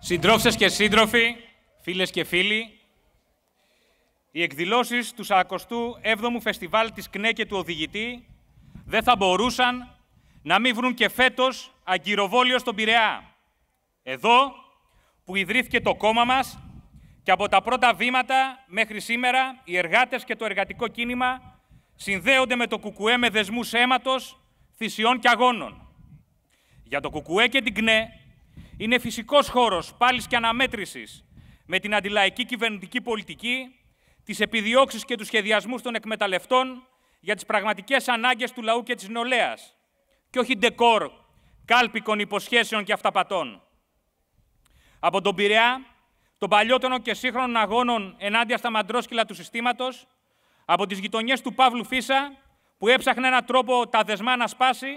Συντρόφισσες και σύντροφοι, φίλες και φίλοι, οι εκδηλώσεις του 47ου Φεστιβάλ της ΚΝΕ και του Οδηγητή δεν θα μπορούσαν να μην βρουν και φέτος αγκυροβόλιο στον Πειραιά. Εδώ που ιδρύθηκε το κόμμα μας και από τα πρώτα βήματα μέχρι σήμερα οι εργάτες και το εργατικό κίνημα συνδέονται με το ΚΚΕ με δεσμούς αίματος, θυσιών και αγώνων. Για το ΚΚΕ και την ΚΝΕ είναι φυσικός χώρος πάλης και αναμέτρησης με την αντιλαϊκή κυβερνητική πολιτική, τις επιδιώξεις και τους σχεδιασμούς των εκμεταλλευτών για τις πραγματικές ανάγκες του λαού και της νεολαίας και όχι ντεκόρ κάλπικων υποσχέσεων και αυταπατών. Από τον Πειραιά, των παλιότερων και σύγχρονων αγώνων ενάντια στα μαντρόσκυλα του συστήματος, από τις γειτονιές του Παύλου Φίσα, που έψαχνε έναν τρόπο τα δεσμά να σπάσει,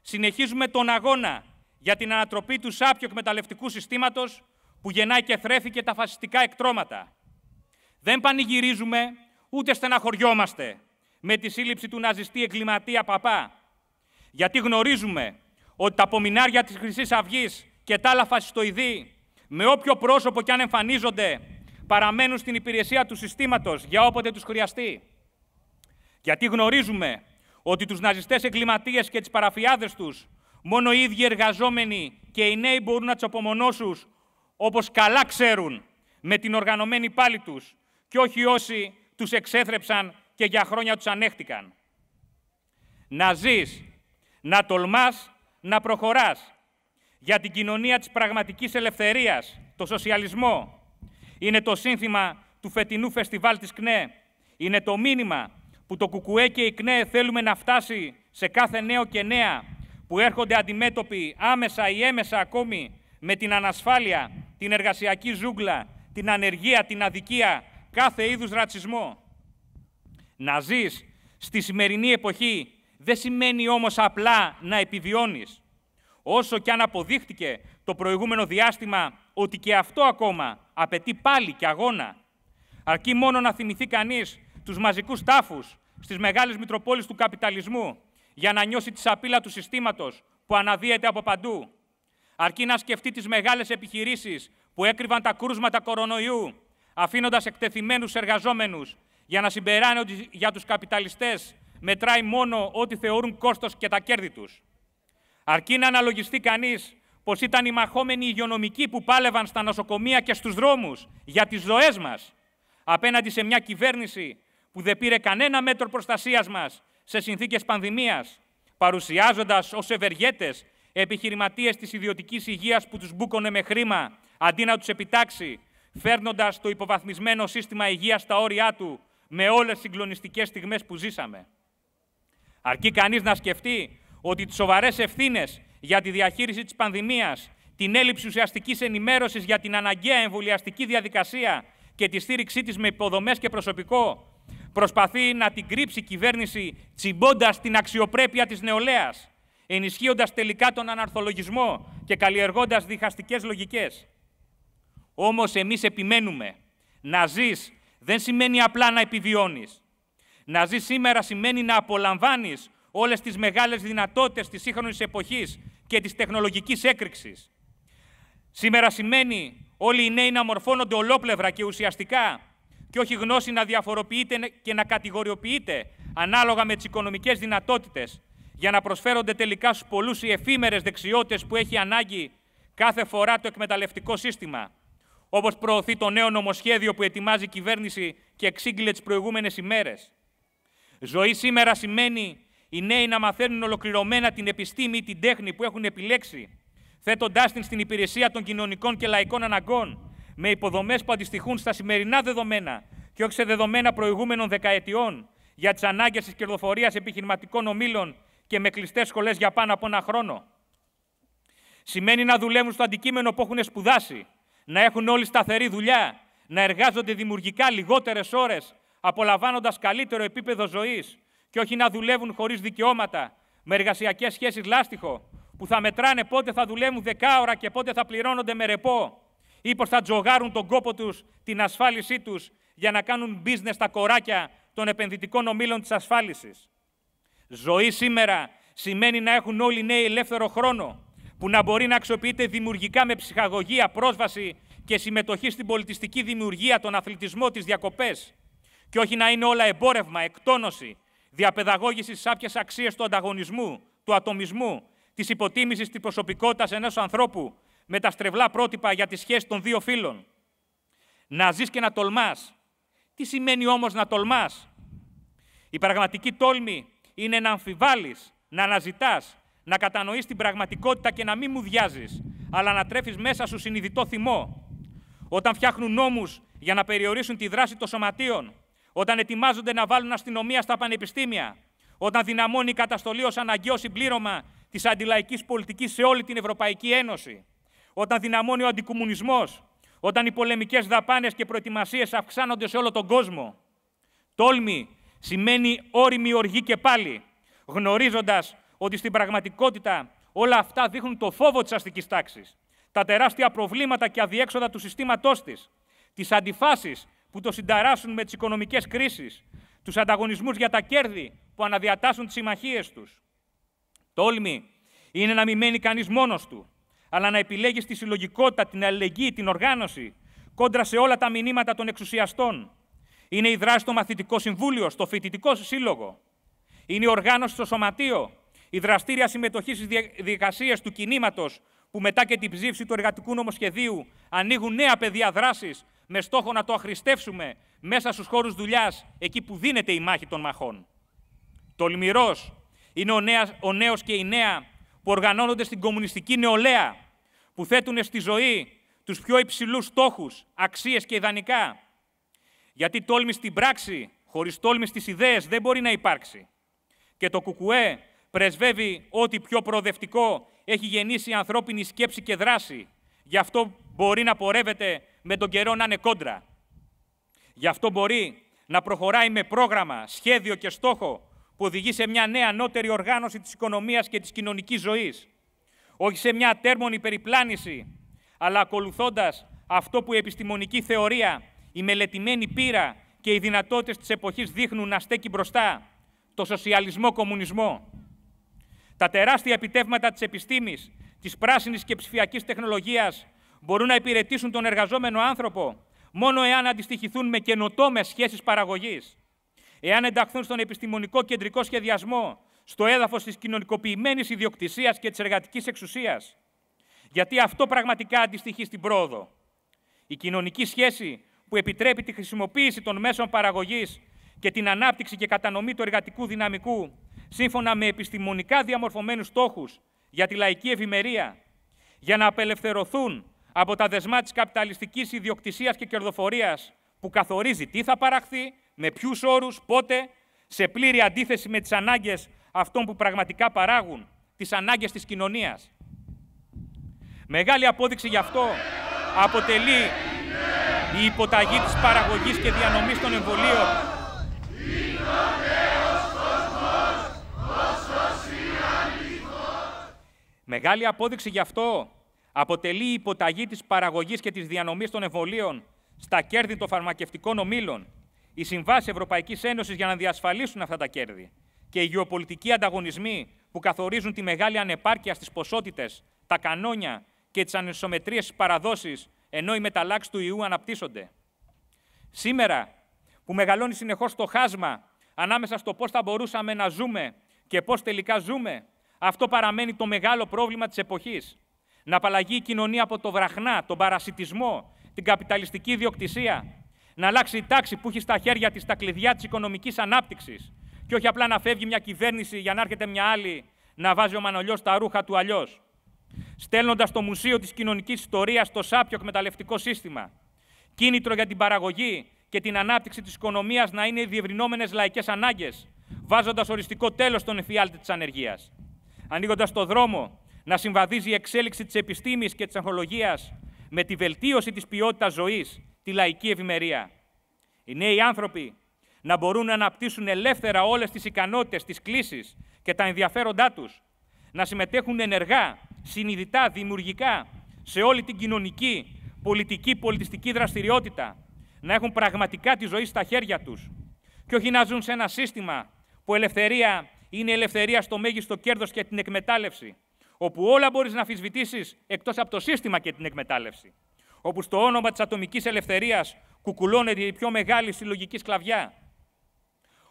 συνεχίζουμε τον αγώνα για την ανατροπή του σάπιο εκμεταλλευτικού συστήματος που γεννάει και θρέφει και τα φασιστικά εκτρώματα. Δεν πανηγυρίζουμε ούτε στεναχωριόμαστε με τη σύλληψη του ναζιστή εγκληματία Παπά, γιατί γνωρίζουμε ότι τα απομεινάρια της χρυσής αυγής και τα άλλα φασιστοειδή, με όποιο πρόσωπο κι αν εμφανίζονται, παραμένουν στην υπηρεσία του συστήματος για όποτε τους χρειαστεί. Γιατί γνωρίζουμε ότι τους ναζιστές εγκληματίες και τις παραφιάδες τους Μόνο οι ίδιοι εργαζόμενοι και οι νέοι μπορούν να τους απομονώσουν όπως καλά ξέρουν με την οργανωμένη πάλη τους και όχι όσοι τους εξέθρεψαν και για χρόνια τους ανέχτηκαν. Να ζεις, να τολμάς, να προχωράς για την κοινωνία της πραγματικής ελευθερίας, το σοσιαλισμό. Είναι το σύνθημα του φετινού φεστιβάλ της ΚΝΕ. Είναι το μήνυμα που το Κουκουέ και η ΚΝΕ θέλουμε να φτάσει σε κάθε νέο και νέα που έρχονται αντιμέτωποι άμεσα ή έμεσα ακόμη με την ανασφάλεια, την εργασιακή ζούγκλα, την ανεργία, την αδικία, κάθε είδους ρατσισμό. Να ζεις στη σημερινή εποχή δεν σημαίνει όμως απλά να επιβιώνεις. Όσο κι αν αποδείχτηκε το προηγούμενο διάστημα ότι και αυτό ακόμα απαιτεί πάλι και αγώνα. Αρκεί μόνο να θυμηθεί κανείς τους μαζικούς τάφους στις μεγάλες μητροπόλεις του καπιταλισμού, για να νιώσει τη σαπίλα του συστήματος που αναδύεται από παντού. Αρκεί να σκεφτεί τις μεγάλες επιχειρήσεις που έκρυβαν τα κρούσματα κορονοϊού, αφήνοντας εκτεθειμένους εργαζόμενους για να συμπεράνε ότι για τους καπιταλιστές μετράει μόνο ό,τι θεωρούν κόστος και τα κέρδη τους. Αρκεί να αναλογιστεί κανείς πως ήταν οι μαχόμενοι υγειονομικοί που πάλευαν στα νοσοκομεία και στους δρόμους για τις ζωές μας, απέναντι σε μια κυβέρνηση που δεν πήρε κανένα μέτρο προστασίας μας σε συνθήκες πανδημίας, παρουσιάζοντας ως ευεργέτες επιχειρηματίες της ιδιωτικής υγείας που τους μπούκωνε με χρήμα, αντί να τους επιτάξει, φέρνοντας το υποβαθμισμένο σύστημα υγείας στα όρια του, με όλες τις συγκλονιστικές στιγμές που ζήσαμε. Αρκεί κανείς να σκεφτεί ότι τις σοβαρές ευθύνες για τη διαχείριση της πανδημίας, την έλλειψη ουσιαστικής ενημέρωσης για την αναγκαία εμβολιαστική διαδικασία και τη στήριξή της με υποδομές και προσωπικό, προσπαθεί να την κρύψει η κυβέρνηση τσιμπώντας την αξιοπρέπεια της νεολαίας, ενισχύοντας τελικά τον αναρθολογισμό και καλλιεργώντας διχαστικές λογικές. Όμως εμείς επιμένουμε. Να ζεις δεν σημαίνει απλά να επιβιώνεις. Να ζεις σήμερα σημαίνει να απολαμβάνεις όλες τις μεγάλες δυνατότητες της σύγχρονης εποχής και της τεχνολογικής έκρηξης. Σήμερα σημαίνει όλοι οι νέοι να μορφώνονται ολόπλευρα και ουσιαστικά και όχι γνώση να διαφοροποιείται και να κατηγοριοποιείται ανάλογα με τις οικονομικές δυνατότητες για να προσφέρονται τελικά στους πολλούς οι εφήμερες δεξιότητες που έχει ανάγκη κάθε φορά το εκμεταλλευτικό σύστημα, όπως προωθεί το νέο νομοσχέδιο που ετοιμάζει η κυβέρνηση και εξήγηλε τις προηγούμενες ημέρες. Ζωή σήμερα σημαίνει οι νέοι να μαθαίνουν ολοκληρωμένα την επιστήμη ή την τέχνη που έχουν επιλέξει, θέτοντα την στην υπηρεσία των κοινωνικών και λαϊκών αναγκών, με υποδομές που αντιστοιχούν στα σημερινά δεδομένα και όχι σε δεδομένα προηγούμενων δεκαετιών για τις ανάγκες της κερδοφορίας επιχειρηματικών ομήλων και με κλειστές σχολές για πάνω από ένα χρόνο. Σημαίνει να δουλεύουν στο αντικείμενο που έχουν σπουδάσει, να έχουν όλοι σταθερή δουλειά, να εργάζονται δημιουργικά λιγότερες ώρες, απολαμβάνοντας καλύτερο επίπεδο ζωής και όχι να δουλεύουν χωρίς δικαιώματα, με εργασιακές σχέσεις λάστιχο, που θα μετράνε πότε θα δουλεύουν δεκάωρα και πότε θα πληρώνονται με ρεπό, ή πως θα τζογάρουν τον κόπο τους, την ασφάλισή τους, για να κάνουν business τα κοράκια των επενδυτικών ομίλων της ασφάλισης. Ζωή σήμερα σημαίνει να έχουν όλοι οι νέοι ελεύθερο χρόνο, που να μπορεί να αξιοποιείται δημιουργικά με ψυχαγωγία, πρόσβαση και συμμετοχή στην πολιτιστική δημιουργία, τον αθλητισμό, τις διακοπές. Και όχι να είναι όλα εμπόρευμα, εκτόνωση, διαπαιδαγώγηση σε άπιες αξίες του ανταγωνισμού, του ατομισμού, της υποτίμησης της προσωπικότητας ενός ανθρώπου, με τα στρεβλά πρότυπα για τη σχέση των δύο φίλων. Να ζεις και να τολμάς. Τι σημαίνει όμως να τολμάς. Η πραγματική τόλμη είναι να αμφιβάλλεις, να αναζητάς, να κατανοείς την πραγματικότητα και να μην μου διάζεις, αλλά να τρέφεις μέσα σου συνειδητό θυμό. Όταν φτιάχνουν νόμους για να περιορίσουν τη δράση των σωματείων, όταν ετοιμάζονται να βάλουν αστυνομία στα πανεπιστήμια, όταν δυναμώνει η καταστολή ως αναγκαίο συμπλήρωμα της αντιλαϊκής πολιτικής σε όλη την Ευρωπαϊκή Ένωση, όταν δυναμώνει ο αντικομουνισμός, όταν οι πολεμικές δαπάνες και προετοιμασίες αυξάνονται σε όλο τον κόσμο. Τόλμη σημαίνει όρημη οργή και πάλι, γνωρίζοντας ότι στην πραγματικότητα όλα αυτά δείχνουν το φόβο της αστικής τάξης, τα τεράστια προβλήματα και αδιέξοδα του συστήματός της, τις αντιφάσεις που το συνταράσσουν με τις οικονομικές κρίσεις, τους ανταγωνισμούς για τα κέρδη που αναδιατάσσουν τις συμμαχίες τους. Τόλμη είναι να μην μένει κανείς μόνος του, αλλά να επιλέγεις τη συλλογικότητα, την αλληλεγγύη, την οργάνωση, κόντρα σε όλα τα μηνύματα των εξουσιαστών. Είναι η δράση στο μαθητικό συμβούλιο, στο φοιτητικό σύλλογο. Είναι η οργάνωση στο σωματείο, η δραστήρια συμμετοχή στις διαδικασίες του κινήματος, που μετά και την ψήφιση του εργατικού νομοσχεδίου ανοίγουν νέα πεδία δράσης με στόχο να το αχρηστεύσουμε μέσα στους χώρους δουλειάς, εκεί που δίνεται η μάχη των μαχών. Τολμηρός είναι ο νέος και η νέα που οργανώνονται στην κομμουνιστική νεολαία, που θέτουν στη ζωή τους πιο υψηλούς στόχους, αξίες και ιδανικά. Γιατί τόλμη στην πράξη, χωρίς τόλμη στις ιδέες, δεν μπορεί να υπάρξει. Και το κουκουέ πρεσβεύει ότι πιο προοδευτικό έχει γεννήσει η ανθρώπινη σκέψη και δράση. Γι' αυτό μπορεί να πορεύεται με τον καιρό να είναι κόντρα. Γι' αυτό μπορεί να προχωράει με πρόγραμμα, σχέδιο και στόχο που οδηγεί σε μια νέα ανώτερη οργάνωση της οικονομίας και της κοινωνικής ζωής, όχι σε μια τέρμονη περιπλάνηση, αλλά ακολουθώντας αυτό που η επιστημονική θεωρία, η μελετημένη πείρα και οι δυνατότητες της εποχής δείχνουν να στέκει μπροστά, το σοσιαλισμό-κομμουνισμό. Τα τεράστια επιτεύγματα της επιστήμης, της πράσινης και ψηφιακής τεχνολογίας μπορούν να υπηρετήσουν τον εργαζόμενο άνθρωπο μόνο εάν αντιστοιχηθούν με καινοτόμες σχέσεις παραγωγής, Εάν ενταχθούν στον επιστημονικό κεντρικό σχεδιασμό, στο έδαφος της κοινωνικοποιημένης ιδιοκτησίας και της εργατικής εξουσίας. Γιατί αυτό πραγματικά αντιστοιχεί στην πρόοδο. Η κοινωνική σχέση που επιτρέπει τη χρησιμοποίηση των μέσων παραγωγής και την ανάπτυξη και κατανομή του εργατικού δυναμικού σύμφωνα με επιστημονικά διαμορφωμένους στόχους για τη λαϊκή ευημερία, για να απελευθερωθούν από τα δεσμά της καπιταλιστικής ιδιοκτησίας και κερδοφορίας που καθορίζει τι θα παραχθεί, με ποιους όρους, πότε, σε πλήρη αντίθεση με τις ανάγκες αυτών που πραγματικά παράγουν, τις ανάγκες της κοινωνίας. Μεγάλη απόδειξη γι' αυτό αποτελεί η υποταγή της παραγωγής και διανομής των εμβολίων. Μεγάλη απόδειξη γι' αυτό αποτελεί η υποταγή της παραγωγής και της διανομής των εμβολίων στα κέρδη των φαρμακευτικών ομίλων οι συμβάσεις Ευρωπαϊκής Ένωσης για να διασφαλίσουν αυτά τα κέρδη και οι γεωπολιτικοί ανταγωνισμοί που καθορίζουν τη μεγάλη ανεπάρκεια στις ποσότητες, τα κανόνια και τις ανισομετρίες στι παραδόσεις ενώ οι μεταλλάξεις του ιού αναπτύσσονται. Σήμερα, που μεγαλώνει συνεχώς το χάσμα ανάμεσα στο πώς θα μπορούσαμε να ζούμε και πώς τελικά ζούμε, αυτό παραμένει το μεγάλο πρόβλημα της εποχής. Να απαλλαγεί η κοινωνία από το βραχνά, τον παρασιτισμό, την καπιταλιστική ιδιοκτησία, να αλλάξει η τάξη που έχει στα χέρια της τα κλειδιά της οικονομικής ανάπτυξης. Και όχι απλά να φεύγει μια κυβέρνηση για να έρχεται μια άλλη να βάζει ο Μανολιός τα ρούχα του αλλιώς. Στέλνοντας το Μουσείο της Κοινωνικής Ιστορίας στο σάπιο εκμεταλλευτικό σύστημα. Κίνητρο για την παραγωγή και την ανάπτυξη της οικονομίας να είναι οι διευρυνόμενες λαϊκές ανάγκες, βάζοντας οριστικό τέλος στον εφιάλτη της ανεργίας. Ανοίγοντας το δρόμο να συμβαδίζει η εξέλιξη της επιστήμης και της αγχολογία με τη βελτίωση της ποιότητας ζωής τη λαϊκή ευημερία. Οι νέοι άνθρωποι να μπορούν να αναπτύσσουν ελεύθερα όλες τις ικανότητες, τις κλίσεις και τα ενδιαφέροντά τους, να συμμετέχουν ενεργά, συνειδητά, δημιουργικά σε όλη την κοινωνική, πολιτική, πολιτιστική δραστηριότητα, να έχουν πραγματικά τη ζωή στα χέρια τους και όχι να ζουν σε ένα σύστημα που ελευθερία είναι ελευθερία στο μέγιστο κέρδος και την εκμετάλλευση, όπου όλα μπορείς να αφισβητήσεις εκτός από το σύστημα και την εκμετάλλευση όπου στο όνομα της ατομικής ελευθερίας κουκουλώνεται η πιο μεγάλη συλλογική σκλαβιά,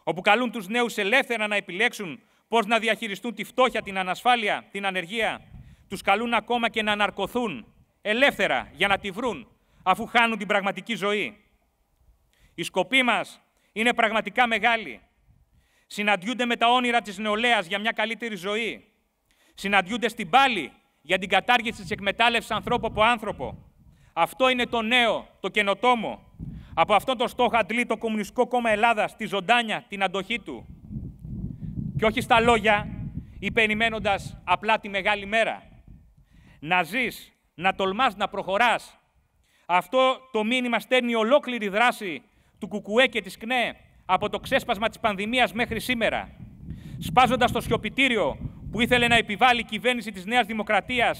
όπου καλούν τους νέους ελεύθερα να επιλέξουν πώς να διαχειριστούν τη φτώχεια, την ανασφάλεια, την ανεργία, τους καλούν ακόμα και να αναρκωθούν ελεύθερα για να τη βρουν, αφού χάνουν την πραγματική ζωή. Η σκοπή μας είναι πραγματικά μεγάλη. Συναντιούνται με τα όνειρα της νεολαίας για μια καλύτερη ζωή. Συναντιούνται στην πάλη για την κατάργηση της εκμετάλλευσης ανθρώπου από άνθρωπο, αυτό είναι το νέο, το καινοτόμο. Από αυτόν τον στόχο αντλεί το Κομμουνιστικό Κόμμα Ελλάδας τη ζωντάνια, την αντοχή του. Και όχι στα λόγια ή απλά τη μεγάλη μέρα. Να ζεις, να τολμάς να προχωράς. Αυτό το μήνυμα στέλνει ολόκληρη δράση του Κουκουέ και της ΚΝΕ από το ξέσπασμα της πανδημίας μέχρι σήμερα. Σπάζοντας το σιωπητήριο που ήθελε να επιβάλλει η κυβέρνηση της Νέας Δημοκρατίας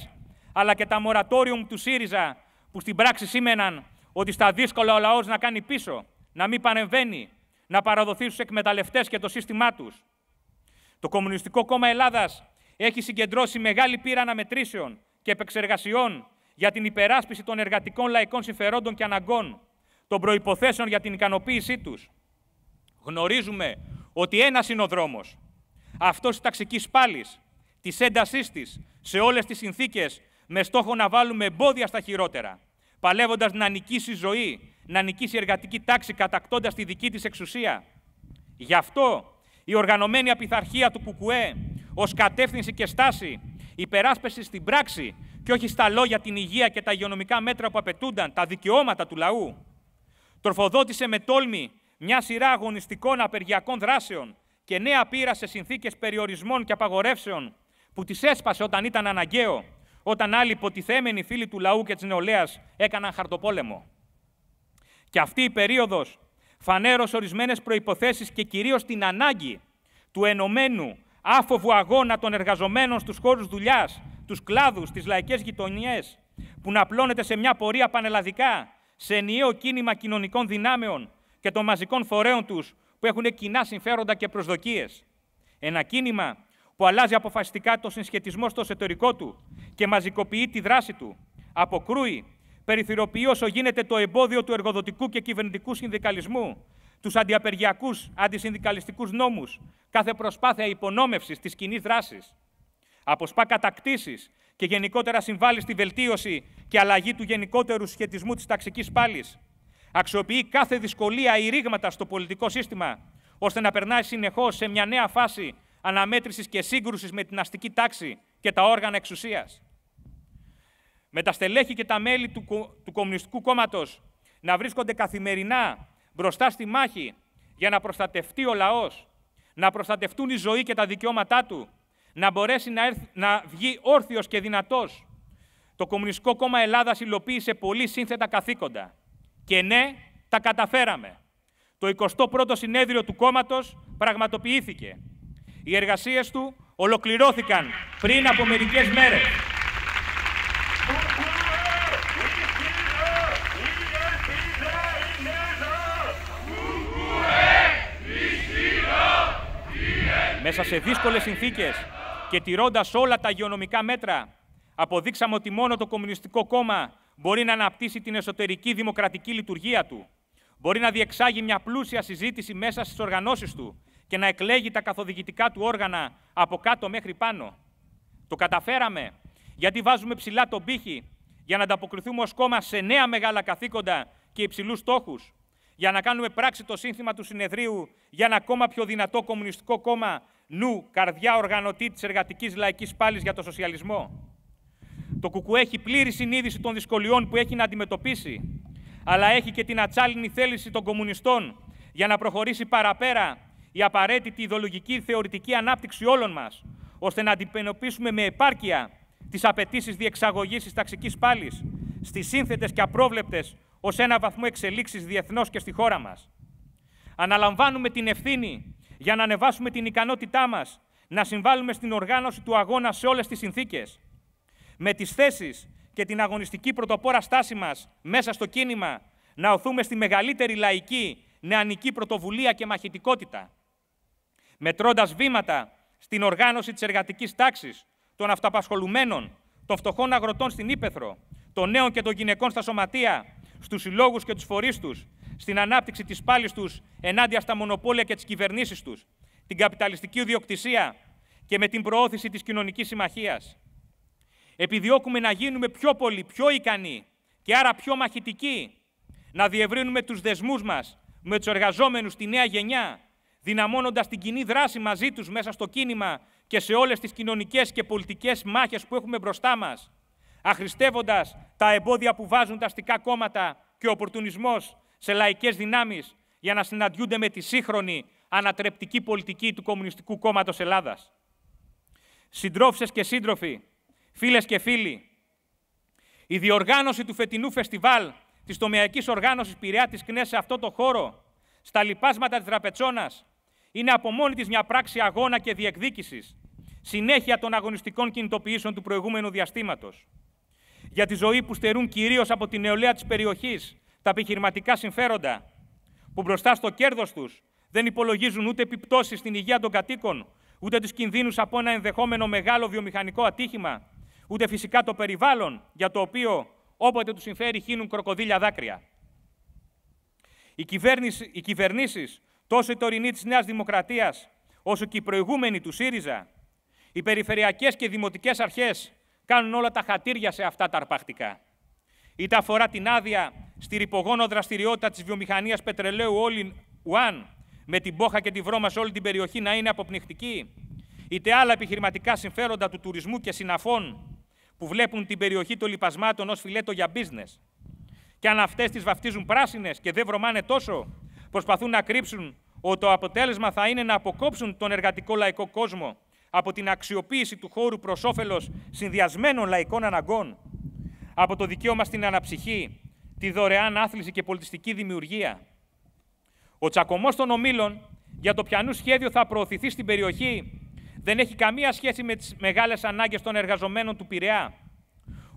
αλλά και τα μορατόριουμ του ΣΥΡΙΖΑ που στην πράξη σήμαιναν ότι στα δύσκολα ο λαός να κάνει πίσω, να μην παρεμβαίνει, να παραδοθεί στους εκμεταλλευτές και το σύστημά τους. Το Κομμουνιστικό Κόμμα Ελλάδας έχει συγκεντρώσει μεγάλη πείρα αναμετρήσεων και επεξεργασιών για την υπεράσπιση των εργατικών λαϊκών συμφερόντων και αναγκών, των προϋποθέσεων για την ικανοποίησή τους. Γνωρίζουμε ότι ένας είναι ο δρόμος. Αυτός της ταξικής πάλης, της έντασής της, σε όλες τις συνθήκες, με στόχο να βάλουμε εμπόδια στα χειρότερα. Παλεύοντας να νικήσει η ζωή, να νικήσει εργατική τάξη κατακτώντας τη δική της εξουσία. Γι' αυτό η οργανωμένη απειθαρχία του Κουκουέ, ως κατεύθυνση και στάση, υπεράσπιση στην πράξη και όχι στα λόγια την υγεία και τα υγειονομικά μέτρα που απαιτούνταν, τα δικαιώματα του λαού, τροφοδότησε με τόλμη μια σειρά αγωνιστικών απεργιακών δράσεων και νέα πείρα σε συνθήκες περιορισμών και απαγορεύσεων που τις έσπασε όταν ήταν αναγκαίο όταν άλλοι υποτιθέμενοι φίλοι του λαού και της νεολαίας έκαναν χαρτοπόλεμο. Και αυτή η περίοδος φανέρωσε ορισμένες προϋποθέσεις και κυρίως την ανάγκη του ενωμένου άφοβου αγώνα των εργαζομένων στους χώρους δουλειάς, τους κλάδους, τις λαϊκές γειτονιές, που να πλώνεται σε μια πορεία πανελλαδικά, σε ενιαίο κίνημα κοινωνικών δυνάμεων και των μαζικών φορέων τους που έχουν κοινά συμφέροντα και προσδοκίες. Ένα κίνημα που αλλάζει αποφασιστικά το συσχετισμό στο εσωτερικό του και μαζικοποιεί τη δράση του, αποκρούει, περιθυροποιεί όσο γίνεται το εμπόδιο του εργοδοτικού και κυβερνητικού συνδικαλισμού, τους αντιαπεργιακούς, αντισυνδικαλιστικούς νόμους, κάθε προσπάθεια υπονόμευσης της κοινής δράσης. Αποσπά κατακτήσεις και γενικότερα συμβάλλει στη βελτίωση και αλλαγή του γενικότερου σχετισμού της ταξικής πάλης. Αξιοποιεί κάθε δυσκολία ή ρήγματα στο πολιτικό σύστημα, ώστε να περνάει συνεχώς σε μια νέα φάση αναμέτρησης και σύγκρουσης με την αστική τάξη και τα όργανα εξουσίας. Με τα στελέχη και τα μέλη του, του Κομμουνιστικού Κόμματος να βρίσκονται καθημερινά μπροστά στη μάχη για να προστατευτεί ο λαός, να προστατευτούν η ζωή και τα δικαιώματά του, να μπορέσει να, να βγει όρθιος και δυνατός. Το Κομμουνιστικό Κόμμα Ελλάδας υλοποίησε πολύ σύνθετα καθήκοντα. Και ναι, τα καταφέραμε. Το 21ο συνέδριο του κόμματος πραγματοποιήθηκε. Οι εργασίες του ολοκληρώθηκαν πριν από μερικές μέρες. Μέσα σε δύσκολες συνθήκες και τηρώντας όλα τα υγειονομικά μέτρα, αποδείξαμε ότι μόνο το Κομμουνιστικό Κόμμα μπορεί να αναπτύσσει την εσωτερική δημοκρατική λειτουργία του, μπορεί να διεξάγει μια πλούσια συζήτηση μέσα στις οργανώσεις του και να εκλέγει τα καθοδηγητικά του όργανα από κάτω μέχρι πάνω. Το καταφέραμε γιατί βάζουμε ψηλά τον πύχη για να ανταποκριθούμε ως κόμμα σε νέα μεγάλα καθήκοντα και υψηλούς στόχους, για να κάνουμε πράξη το σύνθημα του συνεδρίου για ένα ακόμα πιο δυνατό κομμουνιστικό κόμμα νου, καρδιά, οργανωτή της εργατικής λαϊκής πάλης για το σοσιαλισμό. Το κουκού έχει πλήρη συνείδηση των δυσκολιών που έχει να αντιμετωπίσει, αλλά έχει και την ατσάλινη θέληση των κομμουνιστών για να προχωρήσει παραπέρα η απαραίτητη ιδεολογική θεωρητική ανάπτυξη όλων μας, ώστε να αντιμετωπίσουμε με επάρκεια τις απαιτήσεις διεξαγωγής της ταξικής πάλης στις σύνθετες και απρόβλεπτες ως ένα βαθμό εξελίξεις διεθνώς και στη χώρα μας. Αναλαμβάνουμε την ευθύνη για να ανεβάσουμε την ικανότητά μας να συμβάλλουμε στην οργάνωση του αγώνα σε όλες τις συνθήκες. Με τις θέσεις και την αγωνιστική πρωτοπόρα στάση μας μέσα στο κίνημα, να οθούμε στη μεγαλύτερη λαϊκή νεανική πρωτοβουλία και μαχητικότητα μετρώντας βήματα στην οργάνωση της εργατικής τάξης, των αυτοαπασχολουμένων, των φτωχών αγροτών στην Ήπεθρο, των νέων και των γυναικών στα σωματεία, στους συλλόγους και τους φορείς τους, στην ανάπτυξη της πάλης τους ενάντια στα μονοπόλια και τις κυβερνήσεις τους, την καπιταλιστική ιδιοκτησία και με την προώθηση της κοινωνικής συμμαχίας. Επιδιώκουμε να γίνουμε πιο πολύ, πιο ικανοί και άρα πιο μαχητικοί, να διευρύνουμε τους δεσμούς μας με τους εργαζόμενους, στη νέα γενιά, δυναμώνοντας την κοινή δράση μαζί τους μέσα στο κίνημα και σε όλες τις κοινωνικές και πολιτικές μάχες που έχουμε μπροστά μας, αχρηστεύοντας τα εμπόδια που βάζουν τα αστικά κόμματα και ο οπορτουνισμός σε λαϊκές δυνάμεις για να συναντιούνται με τη σύγχρονη ανατρεπτική πολιτική του Κομμουνιστικού Κόμματος Ελλάδας. Συντρόφισε και σύντροφοι, φίλες και φίλοι, η διοργάνωση του φετινού φεστιβάλ της τομεακής οργάνωσης Πειραιά της ΚΝΕ σε αυτό το χώρο, στα λοιπάσματα της Ραπετσόνας, είναι από μόνη της μια πράξη αγώνα και διεκδίκησης, συνέχεια των αγωνιστικών κινητοποιήσεων του προηγούμενου διαστήματος. Για τη ζωή που στερούν κυρίως από την νεολαία της περιοχής τα επιχειρηματικά συμφέροντα, που μπροστά στο κέρδος τους δεν υπολογίζουν ούτε επιπτώσεις στην υγεία των κατοίκων, ούτε τους κινδύνους από ένα ενδεχόμενο μεγάλο βιομηχανικό ατύχημα, ούτε φυσικά το περιβάλλον για το οποίο όποτε τους συμφέρει χύνουν κροκοδίλια δάκρυα. Οι, κυβερνήσεις Τόσο η τωρινή της Νέας Δημοκρατίας, όσο και η προηγούμενη του ΣΥΡΙΖΑ, οι περιφερειακές και δημοτικές αρχές κάνουν όλα τα χατήρια σε αυτά τα αρπακτικά. Είτε αφορά την άδεια στη ρηπογόνο δραστηριότητα της βιομηχανίας πετρελαίου All in One, με την πόχα και τη βρώμα σε όλη την περιοχή να είναι αποπνιχτική, είτε άλλα επιχειρηματικά συμφέροντα του τουρισμού και συναφών που βλέπουν την περιοχή των λοιπασμάτων ως φιλέτο για business. Και αν αυτές τις βαφτίζουν πράσινες και δεν βρωμάνε τόσο, προσπαθούν να κρύψουν ότι το αποτέλεσμα θα είναι να αποκόψουν τον εργατικό λαϊκό κόσμο από την αξιοποίηση του χώρου προς όφελος συνδυασμένων λαϊκών αναγκών, από το δικαίωμα στην αναψυχή, τη δωρεάν άθληση και πολιτιστική δημιουργία. Ο τσακωμός των ομήλων για το πιανού σχέδιο θα προωθηθεί στην περιοχή δεν έχει καμία σχέση με τις μεγάλες ανάγκες των εργαζομένων του Πειραιά.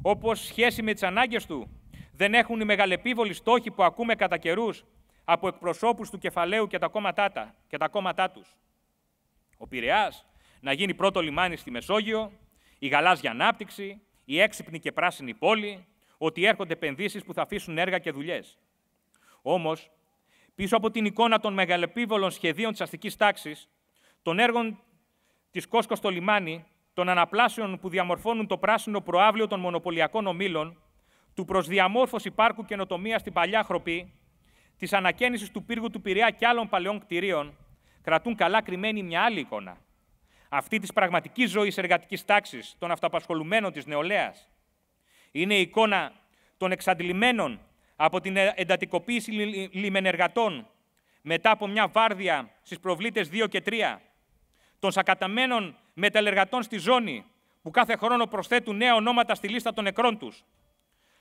Όπως σχέση με τις ανάγκες του δεν έχουν οι μεγαλεπίβολοι στόχοι που ακούμε κατά καιρούς από εκπροσώπους του κεφαλαίου και τα κόμματά, τα, και τα κόμματά τους. Ο Πειραιάς να γίνει πρώτο λιμάνι στη Μεσόγειο, η γαλάζια ανάπτυξη, η έξυπνη και πράσινη πόλη, ότι έρχονται επενδύσεις που θα αφήσουν έργα και δουλειές. Όμως, πίσω από την εικόνα των μεγαλεπίβολων σχεδίων της αστικής τάξης, των έργων της Κόσκο στο λιμάνι, των αναπλάσεων που διαμορφώνουν το πράσινο προάβλιο των μονοπωλιακών ομήλων, του προς διαμόρφωση πάρκου καινοτομίας στην παλιά χροπή, της ανακαίνιση του πύργου του Πειραιά και άλλων παλαιών κτηρίων, κρατούν καλά κρυμμένη μια άλλη εικόνα. Αυτή της πραγματικής ζωής εργατικής τάξης, των αυταπασχολουμένων της νεολαίας. Είναι η εικόνα των εξαντλημένων από την ε, εντατικοποίηση λιμενεργατών μετά από μια βάρδια στις προβλήτες 2 και 3, των σακαταμένων μεταλλεργατών στη ζώνη που κάθε χρόνο προσθέτουν νέα ονόματα στη λίστα των νεκρών τους.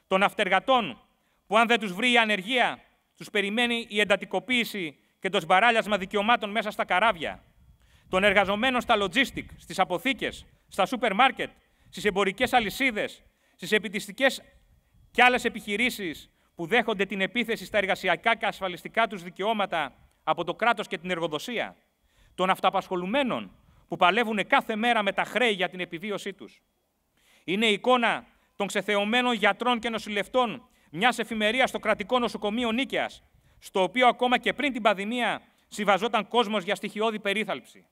των αυτεργατών που αν δεν τους βρει η ανεργία τους περιμένει η εντατικοποίηση και το σμπαράλιασμα δικαιωμάτων μέσα στα καράβια, των εργαζομένων στα logistic, στις αποθήκες, στα σούπερ μάρκετ, στις εμπορικές αλυσίδες, στις επιτιστικές και άλλες επιχειρήσεις που δέχονται την επίθεση στα εργασιακά και ασφαλιστικά τους δικαιώματα από το κράτος και την εργοδοσία, των αυταπασχολουμένων που παλεύουν κάθε μέρα με τα χρέη για την επιβίωσή τους. Είναι η εικόνα των ξεθεωμένων γιατρών και νοσηλευτών μιας εφημερίας στο κρατικό νοσοκομείο Νίκαιας, στο οποίο ακόμα και πριν την πανδημία συμβαζόταν κόσμος για στοιχειώδη περίθαλψη.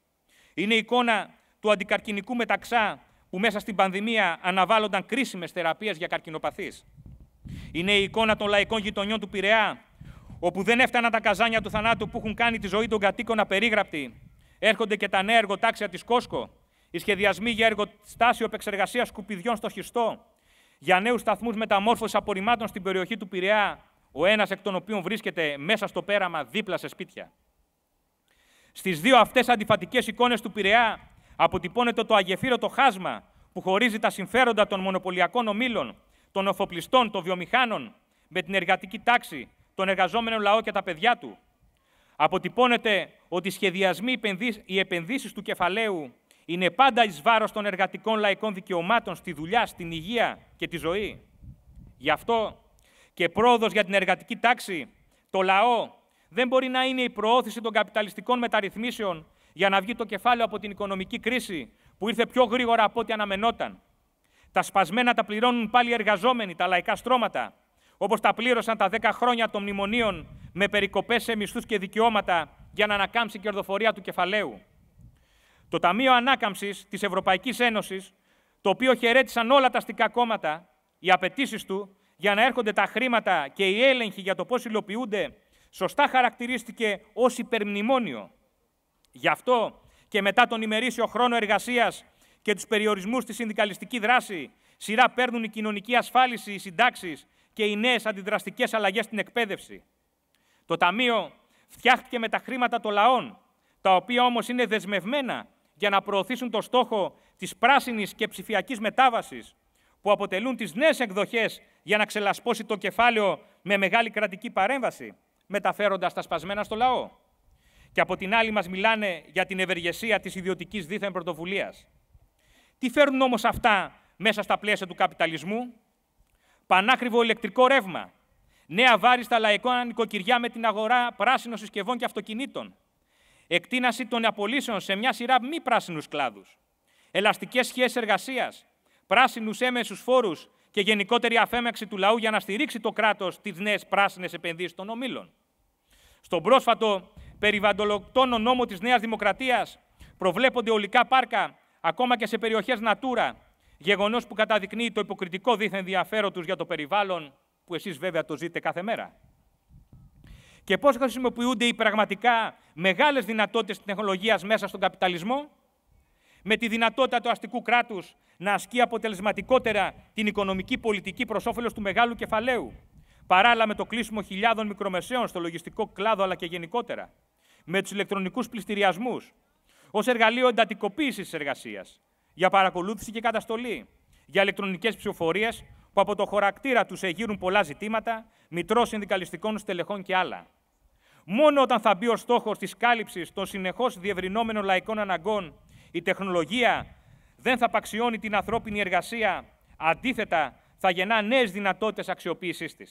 Είναι η εικόνα του αντικαρκυνικού μεταξά που μέσα στην πανδημία αναβάλλονταν κρίσιμες θεραπείες για καρκινοπαθείς. Είναι η εικόνα των λαϊκών γειτονιών του Πειραιά, όπου δεν έφταναν τα καζάνια του θανάτου που έχουν κάνει τη ζωή των κατοίκων απερίγραπτη. Έρχονται και τα νέα εργοτάξια της Κόσκο, οι σχεδιασμοί για εργοστάσιο επεξεργασίας σκουπιδιών στο χιστό, για νέους σταθμούς μεταμόρφωσης απορριμμάτων στην περιοχή του Πειραιά, ο ένας εκ των οποίων βρίσκεται μέσα στο πέραμα δίπλα σε σπίτια. Στις δύο αυτές αντιφατικές εικόνες του Πειραιά αποτυπώνεται το αγεφύρωτο χάσμα που χωρίζει τα συμφέροντα των μονοπωλιακών ομήλων, των οφοπλιστών, των βιομηχάνων, με την εργατική τάξη, τον εργαζόμενο λαό και τα παιδιά του. Αποτυπώνεται ότι οι σχεδιασμοί, οι επενδύσεις του κεφαλαίου είναι πάντα εις βάρος των εργατικών λαϊκών δικαιωμάτων στη δουλειά, στην υγεία και τη ζωή. Γι' αυτό και πρόοδος για την εργατική τάξη, το λαό, δεν μπορεί να είναι η προώθηση των καπιταλιστικών μεταρρυθμίσεων για να βγει το κεφάλαιο από την οικονομική κρίση που ήρθε πιο γρήγορα από ό,τι αναμενόταν. Τα σπασμένα τα πληρώνουν πάλι οι εργαζόμενοι, τα λαϊκά στρώματα, όπως τα πλήρωσαν τα 10 χρόνια των μνημονίων με περικοπές σε μισθούς και δικαιώματα για να ανακάμψει η κερδοφορία του κεφαλαίου. Το Ταμείο Ανάκαμψης της Ευρωπαϊκής Ένωσης, το οποίο χαιρέτησαν όλα τα αστικά κόμματα, οι απαιτήσεις του για να έρχονται τα χρήματα και οι έλεγχοι για το πώς υλοποιούνται, σωστά χαρακτηρίστηκε ως υπερμνημόνιο. Γι' αυτό και μετά τον ημερήσιο χρόνο εργασίας και τους περιορισμούς στη συνδικαλιστική δράση, σειρά παίρνουν η κοινωνική ασφάλιση, οι συντάξεις και οι νέες αντιδραστικές αλλαγές στην εκπαίδευση. Το Ταμείο φτιάχτηκε με τα χρήματα των λαών, τα οποία όμως είναι δεσμευμένα για να προωθήσουν το στόχο της πράσινης και ψηφιακής μετάβασης, που αποτελούν τις νέες εκδοχές για να ξελασπώσει το κεφάλαιο με μεγάλη κρατική παρέμβαση, μεταφέροντας τα σπασμένα στο λαό. Και από την άλλη μας μιλάνε για την ευεργεσία της ιδιωτικής δίθεν πρωτοβουλίας. Τι φέρνουν όμως αυτά μέσα στα πλαίσια του καπιταλισμού. Πανάκριβο ηλεκτρικό ρεύμα. Νέα στα λαϊκό νοικοκυριά με την αγορά πράσινων συσκευών και αυτοκινήτων εκτείναση των απολύσεων σε μια σειρά μη πράσινους κλάδους, ελαστικές σχέσεις εργασίας, πράσινους έμεσους φόρους και γενικότερη αφέμαξη του λαού για να στηρίξει το κράτος τις νέες πράσινες επενδύσεις των ομήλων. Στον πρόσφατο περιβαντολοκτόνο νόμο της Νέας Δημοκρατίας προβλέπονται ολικά πάρκα ακόμα και σε περιοχές Natura, γεγονός που καταδεικνύει το υποκριτικό δίθεν ενδιαφέρον τους για το περιβάλλον, που εσείς βέβαια το ζείτε κάθε μέρα και πώς χρησιμοποιούνται οι πραγματικά μεγάλες δυνατότητες της τεχνολογίας μέσα στον καπιταλισμό, με τη δυνατότητα του αστικού κράτους να ασκεί αποτελεσματικότερα την οικονομική πολιτική προς όφελος του μεγάλου κεφαλαίου, παράλληλα με το κλείσιμο χιλιάδων μικρομεσαίων στο λογιστικό κλάδο αλλά και γενικότερα, με τους ηλεκτρονικούς πληστηριασμούς, ως εργαλείο εντατικοποίησης της εργασίας, για παρακολούθηση και καταστολή, για ηλεκτρονικές ψηφοφορίες που από το χωρακτήρα τους εγείρουν πολλά ζητήματα, μητρό συνδικαλιστικών στελεχών και άλλα. Μόνο όταν θα μπει ο στόχος της κάλυψης των συνεχώς διευρυνόμενων λαϊκών αναγκών, η τεχνολογία δεν θα παξιώνει την ανθρώπινη εργασία, αντίθετα θα γεννά νέες δυνατότητες αξιοποίησής της.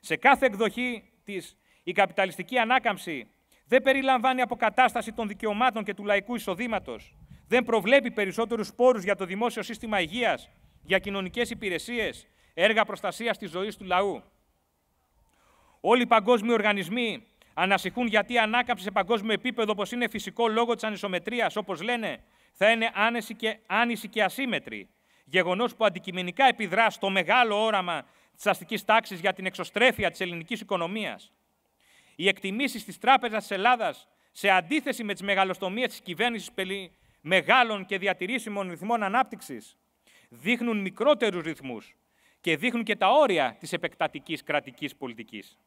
Σε κάθε εκδοχή της, η καπιταλιστική ανάκαμψη δεν περιλαμβάνει αποκατάσταση των δικαιωμάτων και του λαϊκού εισοδήματος, δεν προβλέπει περισσότερους πόρους για το δημόσιο σύστημα υγείας, για κοινωνικές υπηρεσίες, έργα προστασίας της ζωής του λαού. Όλοι οι παγκόσμιοι οργανισμοί ανασυχούν γιατί η ανάκαμψη σε παγκόσμιο επίπεδο, όπως είναι φυσικό λόγω της ανισομετρίας, όπως λένε, θα είναι άνεση και, άνηση και ασύμετρη. Γεγονός που αντικειμενικά επιδρά στο μεγάλο όραμα της αστικής τάξης για την εξωστρέφεια της ελληνικής οικονομίας. Οι εκτιμήσεις της Τράπεζας της Ελλάδας, σε αντίθεση με τις μεγαλοστομίες της κυβέρνησης περί μεγάλων και διατηρήσιμων ρυθμών ανάπτυξης, δείχνουν μικρότερους ρυθμούς και δείχνουν και τα όρια της επεκτατικής κρατικής πολιτικής.